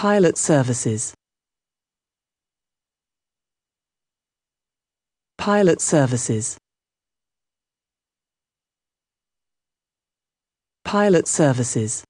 Pilot Services Pilot Services Pilot Services